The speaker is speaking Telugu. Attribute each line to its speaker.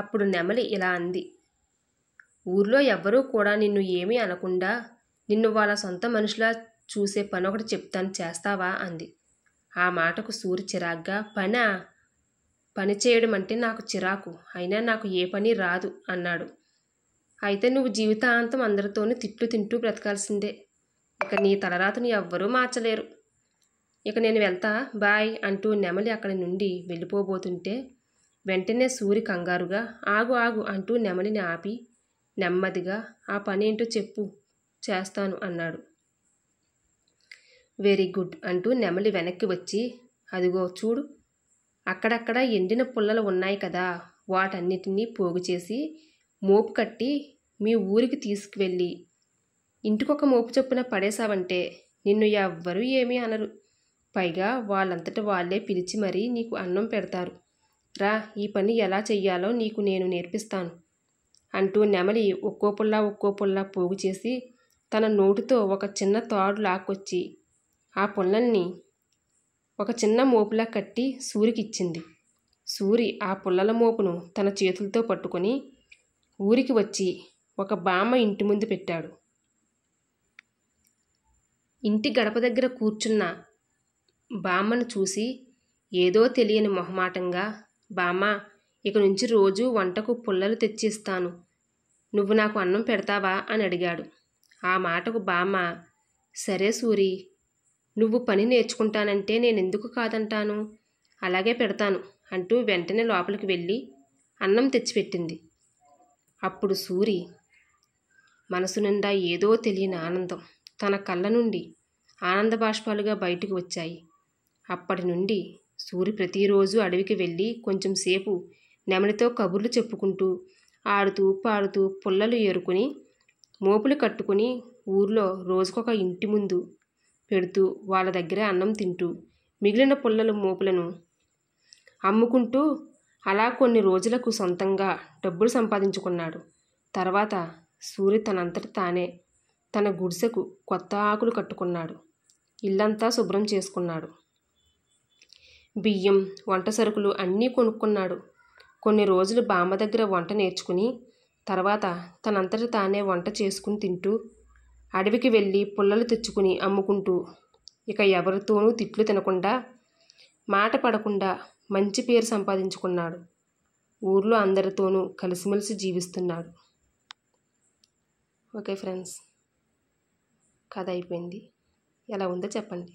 Speaker 1: అప్పుడు నెమలి ఇలా అంది ఊర్లో ఎవ్వరూ కూడా నిన్ను ఏమీ అనకుండా నిన్ను వాళ్ళ సొంత మనుషులా చూసే పని ఒకటి చెప్తాను చేస్తావా అంది ఆ మాటకు సూరి చిరాగ్గా పనా పని చేయడం అంటే నాకు చిరాకు అయినా నాకు ఏ పని రాదు అన్నాడు అయితే నువ్వు జీవితాంతం అందరితోనూ తిట్లు తింటూ బ్రతకాల్సిందే ఇక నీ తలరాతను ఎవ్వరూ మార్చలేరు ఇక నేను వెళ్తా బాయ్ అంటూ నెమలి అక్కడి నుండి వెళ్ళిపోబోతుంటే వెంటనే సూరి కంగారుగా ఆగు ఆగు అంటూ నెమలిని ఆపి నెమ్మదిగా ఆ పనేంటో చెప్పు చేస్తాను అన్నాడు వెరీ గుడ్ అంటూ నెమలి వెనక్కి వచ్చి అదిగో చూడు అక్కడక్కడ ఎండిన పుల్లలు ఉన్నాయి కదా వాటన్నిటినీ పోగు చేసి మోపు కట్టి మీ ఊరికి తీసుకువెళ్ళి ఇంటికొక మోపు చొప్పున పడేశావంటే నిన్ను ఎవ్వరూ ఏమీ అనరు పైగా వాళ్ళంతటా వాళ్ళే పిలిచి మరీ నీకు అన్నం పెడతారు రా ఈ పని ఎలా చెయ్యాలో నీకు నేను నేర్పిస్తాను అంటూ నెమలి ఒక్కో పుల్ల ఒక్కో పుల్లా పోగు చేసి తన నోటితో ఒక చిన్న తాడు లాక్కొచ్చి ఆ పుల్లల్ని ఒక చిన్న మోపులా కట్టి సూరికిచ్చింది సూరి ఆ పుల్లల మోపును తన చేతులతో పట్టుకొని ఊరికి వచ్చి ఒక బామ్మ ఇంటి ముందు పెట్టాడు ఇంటి గడప దగ్గర కూర్చున్న బామ్మను చూసి ఏదో తెలియని మొహమాటంగా బామ్మా ఇక నుంచి రోజూ వంటకు పుల్లలు తెచ్చిస్తాను నువ్వు నాకు అన్నం పెడతావా అని అడిగాడు ఆ మాటకు బామ్మ సరే సూరి నువ్వు పని నేర్చుకుంటానంటే నేను ఎందుకు కాదంటాను అలాగే పెడతాను అంటూ వెంటనే లోపలికి వెళ్ళి అన్నం తెచ్చిపెట్టింది అప్పుడు సూరి మనసు నిండా ఏదో తెలియని ఆనందం తన కళ్ళ నుండి ఆనంద బాష్పాలుగా బయటకు వచ్చాయి అప్పటి నుండి సూరి ప్రతిరోజు అడవికి వెళ్ళి కొంచెం సేపు నెమలితో కబుర్లు చెప్పుకుంటూ ఆడుతూ పాడుతూ పుల్లలు ఏరుకుని మోపులు కట్టుకుని ఊర్లో రోజుకొక ఇంటి ముందు పెడుతూ వాళ్ళ దగ్గర అన్నం తింటూ మిగిలిన పుల్లలు మోపులను అమ్ముకుంటూ అలా కొన్ని రోజులకు సొంతంగా డబ్బులు సంపాదించుకున్నాడు తర్వాత సూర్య తనంతట తానే తన గుడిసెకు కొత్త ఆకులు కట్టుకున్నాడు ఇల్లంతా శుభ్రం చేసుకున్నాడు బియ్యం వంట సరుకులు అన్నీ కొనుక్కున్నాడు కొన్ని రోజులు బామ్మ దగ్గర వంట నేర్చుకుని తర్వాత తనంతట తానే వంట చేసుకుని తింటూ అడవికి వెళ్ళి పుల్లలు తెచ్చుకుని అమ్ముకుంటూ ఇక ఎవరితోనూ తిట్లు తినకుండా మాట పడకుండా మంచి పేరు సంపాదించుకున్నాడు ఊర్లో అందరితోనూ కలిసిమెలిసి జీవిస్తున్నాడు ఓకే ఫ్రెండ్స్ కథ అయిపోయింది ఎలా ఉందో చెప్పండి